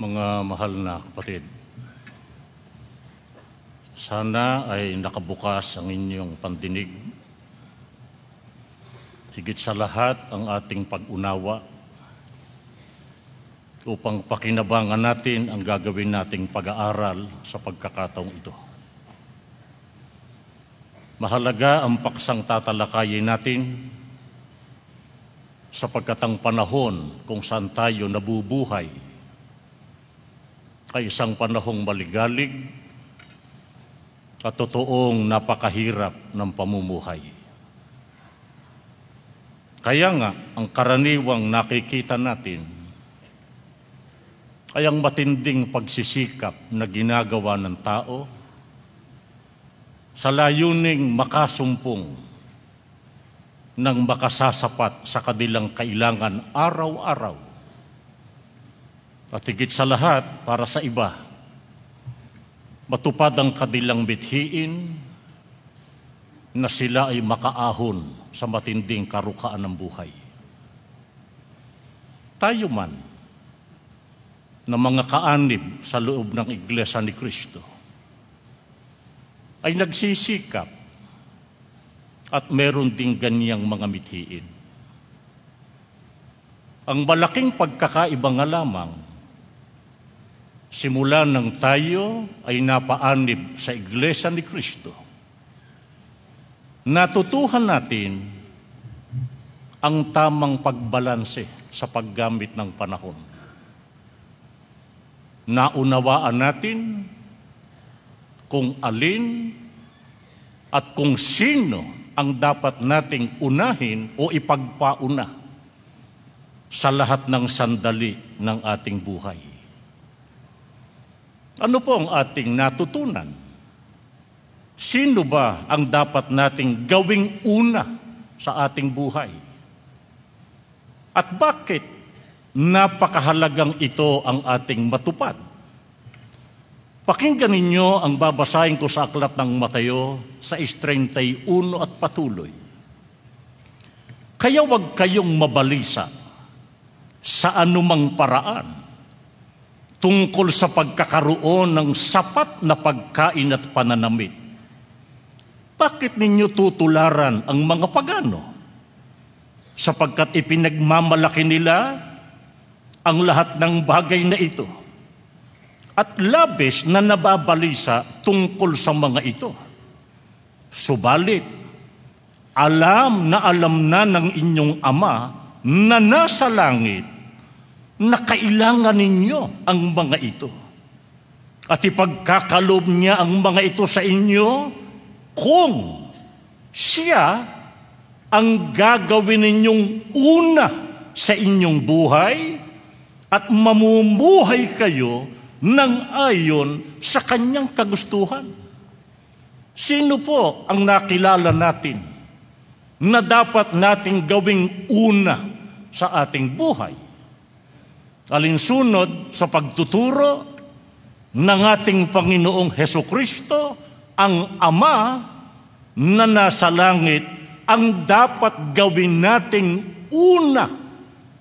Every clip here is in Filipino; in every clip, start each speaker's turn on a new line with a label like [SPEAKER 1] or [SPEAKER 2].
[SPEAKER 1] mga mahal na kapatid. Sana ay nakabukas ang inyong pandinig. Higit sa lahat ang ating pag-unawa upang pakinabangan natin ang gagawin nating pag-aaral sa pagkakataong ito. Mahalaga ang paksang tatalakayin natin sapagkat ang panahon kung saan tayo nabubuhay ay isang panahong maligalig at totoong napakahirap ng pamumuhay. Kaya nga, ang karaniwang nakikita natin ay ang matinding pagsisikap na ginagawa ng tao sa layuning makasumpong ng makasasapat sa kadilang kailangan araw-araw at higit sa lahat para sa iba. Matupad ang kanilang bithiin na sila ay makaahon sa matinding karukaan ng buhay. Tayo man na mga kaanib sa loob ng Iglesia ni Kristo ay nagsisikap at meron ding ganyang mga mithiin. Ang malaking pagkakaiba nga lamang simula nang tayo ay napaanib sa Iglesia ni Kristo, natutuhan natin ang tamang pagbalanse sa paggamit ng panahon. Naunawaan natin kung alin at kung sino ang dapat nating unahin o ipagpauna sa lahat ng sandali ng ating buhay. Ano po ang ating natutunan? Sino ba ang dapat nating gawing una sa ating buhay? At bakit napakahalagang ito ang ating matupad? Pakinggan ninyo ang babasahin ko sa aklat ng Matayo sa 31 at patuloy. Kaya wag kayong mabalisa sa anumang paraan tungkol sa pagkakaroon ng sapat na pagkain at pananamit. Bakit ninyo tutularan ang mga pagano? Sapagkat ipinagmamalaki nila ang lahat ng bagay na ito. At labis na nababalisa tungkol sa mga ito. Subalit, alam na alam na ng inyong ama na nasa langit na kailangan ninyo ang mga ito. At ipagkakalob niya ang mga ito sa inyo kung siya ang gagawin ninyong una sa inyong buhay at mamumuhay kayo ng ayon sa kanyang kagustuhan. Sino po ang nakilala natin na dapat nating gawing una sa ating buhay? alinsunod sa pagtuturo ng ating Panginoong Heso Kristo, ang Ama na nasa langit, ang dapat gawin nating una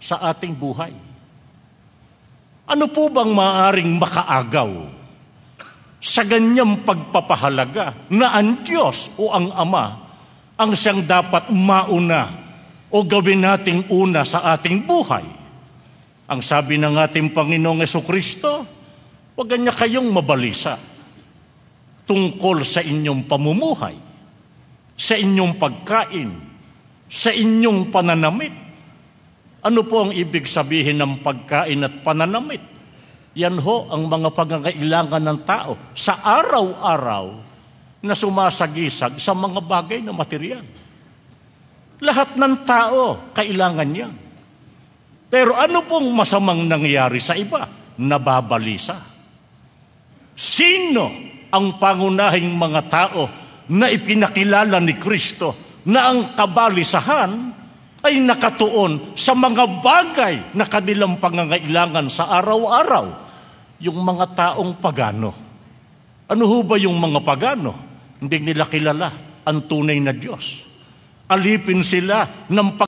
[SPEAKER 1] sa ating buhay. Ano po bang maaring makaagaw sa ganyang pagpapahalaga na ang Diyos o ang Ama ang siyang dapat mauna o gawin nating una sa ating buhay? Ang sabi ng ating Panginoong Kristo, huwag niya kayong mabalisa tungkol sa inyong pamumuhay, sa inyong pagkain, sa inyong pananamit. Ano po ang ibig sabihin ng pagkain at pananamit? Yan ho ang mga pangangailangan ng tao sa araw-araw na sumasagisag sa mga bagay na material. Lahat ng tao, kailangan yan. Pero ano pong masamang nangyari sa iba? Nababalisa. Sino ang pangunahing mga tao na ipinakilala ni Kristo na ang kabalisahan ay nakatuon sa mga bagay na kanilang pangangailangan sa araw-araw? Yung mga taong pagano. Ano ho ba yung mga pagano? Hindi nila kilala ang tunay na Diyos. Alipin sila ng pag-